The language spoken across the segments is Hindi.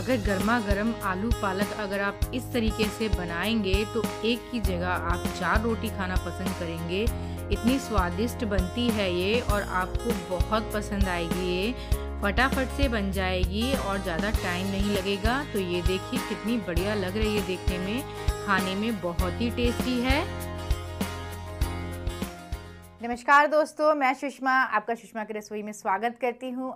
अगर गर्मा गर्म आलू पालक अगर आप इस तरीके से बनाएंगे तो एक की जगह आप चार रोटी खाना पसंद करेंगे इतनी स्वादिष्ट बनती है ये और आपको बहुत पसंद आएगी ये फटाफट से बन जाएगी और ज़्यादा टाइम नहीं लगेगा तो ये देखिए कितनी बढ़िया लग रही है देखने में खाने में बहुत ही टेस्टी है नमस्कार दोस्तों मैं सुषमा आपका सुषमा की रसोई में स्वागत करती हूँ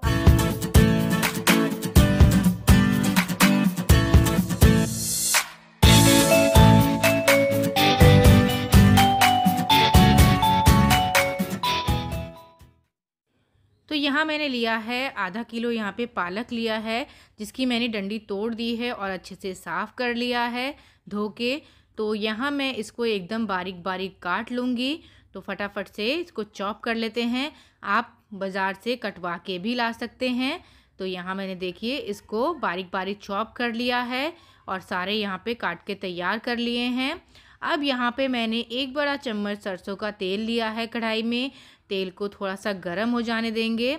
तो यहाँ मैंने लिया है आधा किलो यहाँ पे पालक लिया है जिसकी मैंने डंडी तोड़ दी है और अच्छे से साफ़ कर लिया है धो के तो यहाँ मैं इसको एकदम बारीक बारीक काट लूँगी तो फटाफट से इसको चॉप कर लेते हैं आप बाज़ार से कटवा के भी ला सकते हैं तो यहाँ मैंने देखिए इसको बारीक बारीक चॉप कर लिया है और सारे यहाँ पे काट के तैयार कर लिए हैं अब यहाँ पे मैंने एक बड़ा चम्मच सरसों का तेल लिया है कढ़ाई में तेल को थोड़ा सा गर्म हो जाने देंगे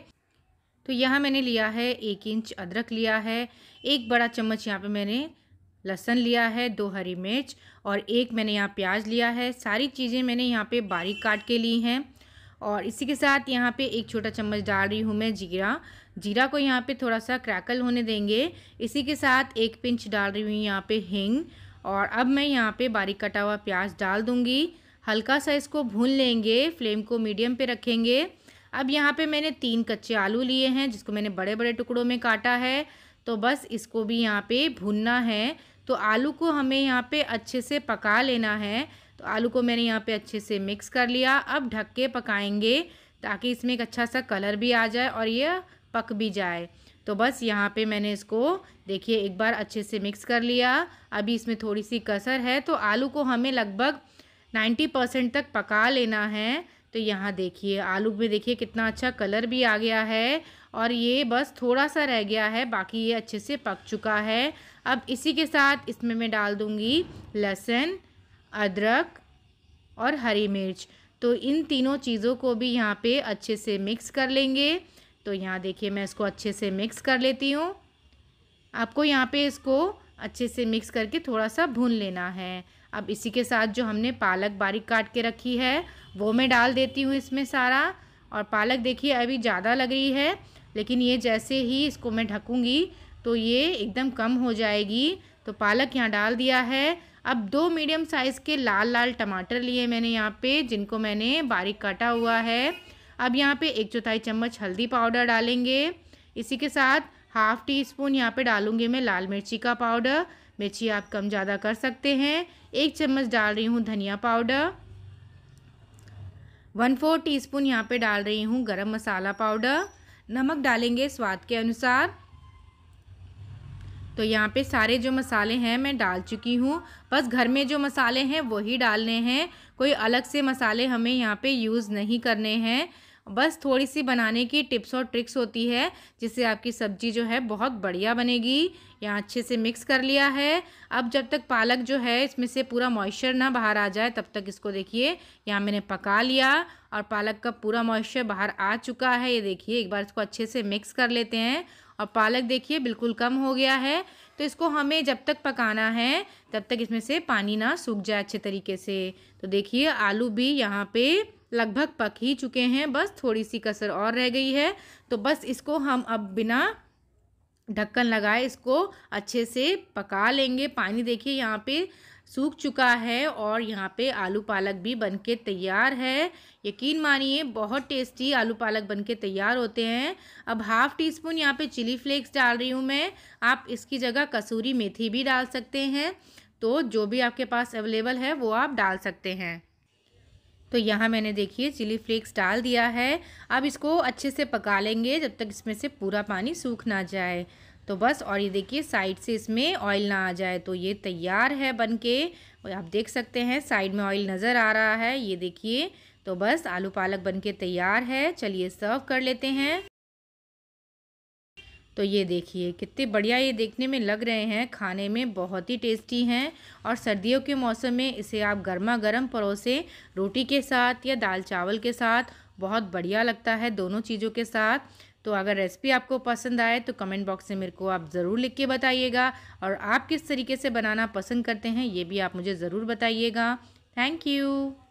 तो यहाँ मैंने लिया है एक इंच अदरक लिया है एक बड़ा चम्मच यहाँ पे मैंने लहसन लिया है दो हरी मिर्च और एक मैंने यहाँ प्याज लिया है सारी चीज़ें मैंने यहाँ पे बारीक काट के ली हैं और इसी के साथ यहाँ पे एक छोटा चम्मच डाल रही हूँ मैं जीरा जीरा को यहाँ पे थोड़ा सा क्रैकल होने देंगे इसी के साथ एक पिंच डाल रही हूँ यहाँ पे हिंग और अब मैं यहाँ पे बारीक कटा हुआ प्याज डाल दूँगी हल्का सा इसको भून लेंगे फ्लेम को मीडियम पे रखेंगे अब यहाँ पे मैंने तीन कच्चे आलू लिए हैं जिसको मैंने बड़े बड़े टुकड़ों में काटा है तो बस इसको भी यहाँ पे भूनना है तो आलू को हमें यहाँ पे अच्छे से पका लेना है तो आलू को मैंने यहाँ पे अच्छे से मिक्स कर लिया अब ढक के पकाएंगे ताकि इसमें एक अच्छा सा कलर भी आ जाए और यह पक भी जाए तो बस यहाँ पे मैंने इसको देखिए एक बार अच्छे से मिक्स कर लिया अभी इसमें थोड़ी सी कसर है तो आलू को हमें लगभग नाइन्टी परसेंट तक पका लेना है तो यहाँ देखिए आलू में देखिए कितना अच्छा कलर भी आ गया है और ये बस थोड़ा सा रह गया है बाकी ये अच्छे से पक चुका है अब इसी के साथ इसमें मैं डाल दूँगी लहसुन अदरक और हरी मिर्च तो इन तीनों चीज़ों को भी यहाँ पे अच्छे से मिक्स कर लेंगे तो यहाँ देखिए मैं इसको अच्छे से मिक्स कर लेती हूँ आपको यहाँ पे इसको अच्छे से मिक्स करके थोड़ा सा भून लेना है अब इसी के साथ जो हमने पालक बारीक काट के रखी है वो मैं डाल देती हूँ इसमें सारा और पालक देखिए अभी ज़्यादा लग रही है लेकिन ये जैसे ही इसको मैं ढकूँगी तो ये एकदम कम हो जाएगी तो पालक यहाँ डाल दिया है अब दो मीडियम साइज़ के लाल लाल टमाटर लिए मैंने यहाँ पे जिनको मैंने बारीक काटा हुआ है अब यहाँ पे एक चौथाई चम्मच हल्दी पाउडर डालेंगे इसी के साथ हाफ टी स्पून यहाँ पे डालूंगी मैं लाल मिर्ची का पाउडर मिर्ची आप कम ज़्यादा कर सकते हैं एक चम्मच डाल रही हूँ धनिया powder one four teaspoon यहाँ पर डाल रही हूँ गरम मसाला पाउडर नमक डालेंगे स्वाद के अनुसार तो यहाँ पे सारे जो मसाले हैं मैं डाल चुकी हूँ बस घर में जो मसाले हैं वही डालने हैं कोई अलग से मसाले हमें यहाँ पे यूज़ नहीं करने हैं बस थोड़ी सी बनाने की टिप्स और ट्रिक्स होती है जिससे आपकी सब्जी जो है बहुत बढ़िया बनेगी यहाँ अच्छे से मिक्स कर लिया है अब जब तक पालक जो है इसमें से पूरा मॉइस्चर ना बाहर आ जाए तब तक इसको देखिए यहाँ मैंने पका लिया और पालक का पूरा मॉइस्चर बाहर आ चुका है ये देखिए एक बार इसको अच्छे से मिक्स कर लेते हैं और पालक देखिए बिल्कुल कम हो गया है तो इसको हमें जब तक पकाना है तब तक इसमें से पानी ना सूख जाए अच्छे तरीके से तो देखिए आलू भी यहाँ पर लगभग पक ही चुके हैं बस थोड़ी सी कसर और रह गई है तो बस इसको हम अब बिना ढक्कन लगाए इसको अच्छे से पका लेंगे पानी देखिए यहाँ पे सूख चुका है और यहाँ पे आलू पालक भी बनके तैयार है यकीन मानिए बहुत टेस्टी आलू पालक बनके तैयार होते हैं अब हाफ़ टी स्पून यहाँ पे चिली फ्लेक्स डाल रही हूँ मैं आप इसकी जगह कसूरी मेथी भी डाल सकते हैं तो जो भी आपके पास अवेलेबल है वो आप डाल सकते हैं तो यहाँ मैंने देखिए चिली फ्लेक्स डाल दिया है अब इसको अच्छे से पका लेंगे जब तक इसमें से पूरा पानी सूख ना जाए तो बस और ये देखिए साइड से इसमें ऑयल ना आ जाए तो ये तैयार है बनके और आप देख सकते हैं साइड में ऑयल नज़र आ रहा है ये देखिए तो बस आलू पालक बनके तैयार है चलिए सर्व कर लेते हैं तो ये देखिए कितने बढ़िया ये देखने में लग रहे हैं खाने में बहुत ही टेस्टी हैं और सर्दियों के मौसम में इसे आप गर्मा गर्म परोसें रोटी के साथ या दाल चावल के साथ बहुत बढ़िया लगता है दोनों चीज़ों के साथ तो अगर रेसिपी आपको पसंद आए तो कमेंट बॉक्स में मेरे को आप ज़रूर लिख के बताइएगा और आप किस तरीके से बनाना पसंद करते हैं ये भी आप मुझे ज़रूर बताइएगा थैंक यू